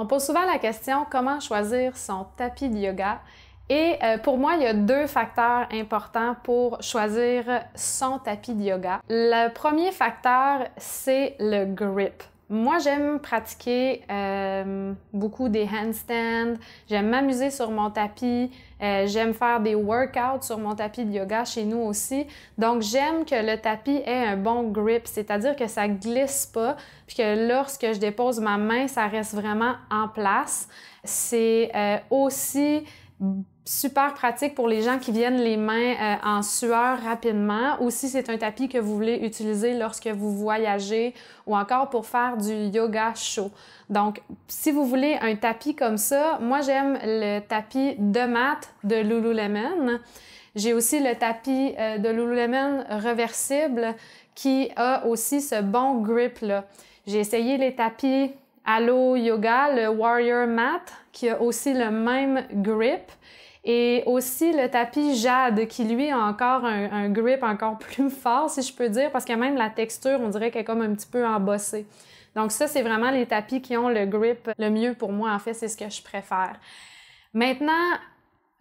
On pose souvent la question comment choisir son tapis de yoga et euh, pour moi, il y a deux facteurs importants pour choisir son tapis de yoga. Le premier facteur, c'est le grip. Moi, j'aime pratiquer euh, beaucoup des handstands, j'aime m'amuser sur mon tapis, euh, j'aime faire des workouts sur mon tapis de yoga chez nous aussi. Donc, j'aime que le tapis ait un bon grip, c'est-à-dire que ça glisse pas, puis que lorsque je dépose ma main, ça reste vraiment en place. C'est euh, aussi super pratique pour les gens qui viennent les mains euh, en sueur rapidement ou si c'est un tapis que vous voulez utiliser lorsque vous voyagez ou encore pour faire du yoga chaud. Donc, si vous voulez un tapis comme ça, moi j'aime le tapis de mat de Lululemon. J'ai aussi le tapis euh, de Lululemon reversible qui a aussi ce bon grip là. J'ai essayé les tapis Allo Yoga, le Warrior Mat, qui a aussi le même grip. Et aussi le tapis Jade, qui lui a encore un, un grip encore plus fort, si je peux dire, parce que même la texture, on dirait qu'elle est comme un petit peu embossée. Donc ça, c'est vraiment les tapis qui ont le grip le mieux pour moi. En fait, c'est ce que je préfère. Maintenant,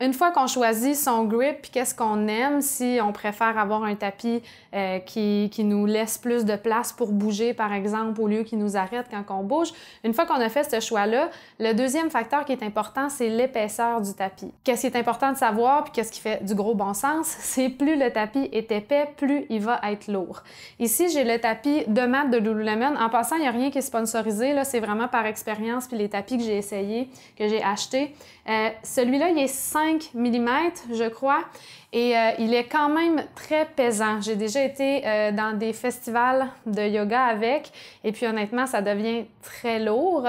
une fois qu'on choisit son grip puis qu'est-ce qu'on aime, si on préfère avoir un tapis euh, qui, nous laisse plus de place pour bouger, par exemple, au lieu qu'il nous arrête quand on bouge, une fois qu'on a fait ce choix-là, le deuxième facteur qui est important, c'est l'épaisseur du tapis. Qu'est-ce qui est important de savoir puis qu'est-ce qui fait du gros bon sens, c'est plus le tapis est épais, plus il va être lourd. Ici, j'ai le tapis de mat de Lululemon. En passant, il n'y a rien qui est sponsorisé, là, c'est vraiment par expérience puis les tapis que j'ai essayés, que j'ai achetés. Euh, celui-là, il est 5 5 mm, je crois, et euh, il est quand même très pesant. J'ai déjà été euh, dans des festivals de yoga avec, et puis honnêtement, ça devient très lourd.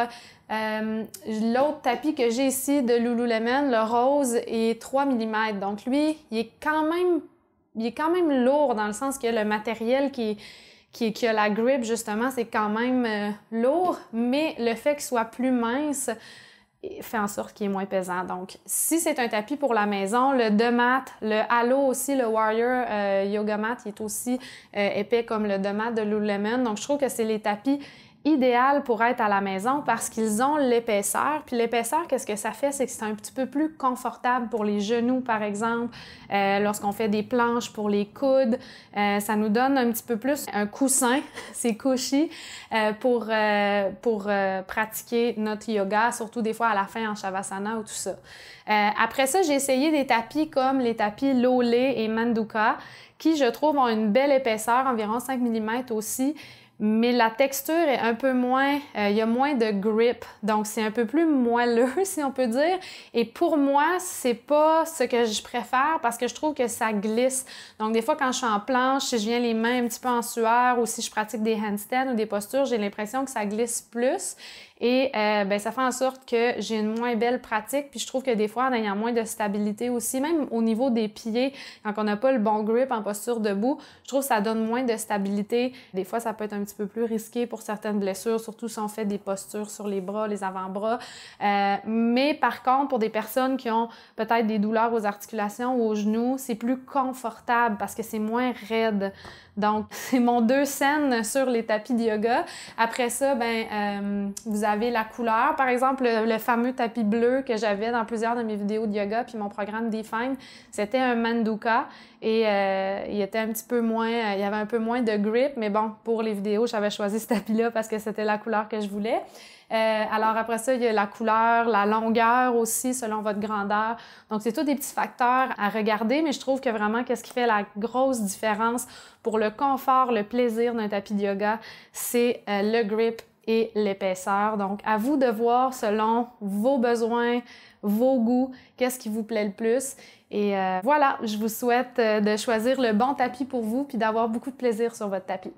Euh, l'autre tapis que j'ai ici de Lululemon, le rose, est 3 mm. Donc lui, il est quand même, il est quand même lourd dans le sens que le matériel qui qui, a la grip, justement, c'est quand même lourd, mais le fait qu'il soit plus mince, fait en sorte qu'il est moins pesant. Donc, si c'est un tapis pour la maison, le deux mat, le halo aussi, le warrior euh, yoga mat, il est aussi euh, épais comme le deux mat de Lululemon. Donc, je trouve que c'est les tapis idéal pour être à la maison parce qu'ils ont l'épaisseur. Puis l'épaisseur, qu'est-ce que ça fait? C'est que c'est un petit peu plus confortable pour les genoux, par exemple, euh, lorsqu'on fait des planches pour les coudes. Euh, ça nous donne un petit peu plus un coussin, c'est cushy, euh, pour, pour pratiquer notre yoga, surtout des fois à la fin en Shavasana ou tout ça. après ça, j'ai essayé des tapis comme les tapis Lolé et Manduka qui, je trouve, ont une belle épaisseur, environ 5 mm aussi, mais la texture est un peu moins, euh, il y a moins de grip, donc c'est un peu plus moelleux si on peut dire. Et pour moi, c'est pas ce que je préfère parce que je trouve que ça glisse. Donc des fois quand je suis en planche, si je viens les mains un petit peu en sueur ou si je pratique des handstands ou des postures, j'ai l'impression que ça glisse plus. Et euh, ben, ça fait en sorte que j'ai une moins belle pratique. Puis je trouve que des fois, en ayant moins de stabilité aussi, même au niveau des pieds, quand on n'a pas le bon grip en posture debout, je trouve que ça donne moins de stabilité. Des fois, ça peut être un petit peu plus risqué pour certaines blessures, surtout si on fait des postures sur les bras, les avant-bras. Euh, mais par contre, pour des personnes qui ont peut-être des douleurs aux articulations ou aux genoux, c'est plus confortable parce que c'est moins raide. Donc, c'est mon deux scènes sur les tapis de yoga. Après ça, ben, euh, vous avez avez la couleur. Par exemple, le, fameux tapis bleu que j'avais dans plusieurs de mes vidéos de yoga, puis mon programme Define, c'était un manduka et euh, il était un petit peu moins, euh, il y avait un peu moins de grip, mais bon, pour les vidéos, j'avais choisi ce tapis-là parce que c'était la couleur que je voulais. Euh, alors après ça, il y a la couleur, la longueur aussi selon votre grandeur. Donc c'est tous des petits facteurs à regarder, mais je trouve que vraiment qu'est-ce qui fait la grosse différence pour le confort, le plaisir d'un tapis de yoga, c'est le grip et l'épaisseur. Donc, à vous de voir selon vos besoins, vos goûts, qu'est-ce qui vous plaît le plus. Et euh, voilà, je vous souhaite euh, de choisir le bon tapis pour vous puis d'avoir beaucoup de plaisir sur votre tapis.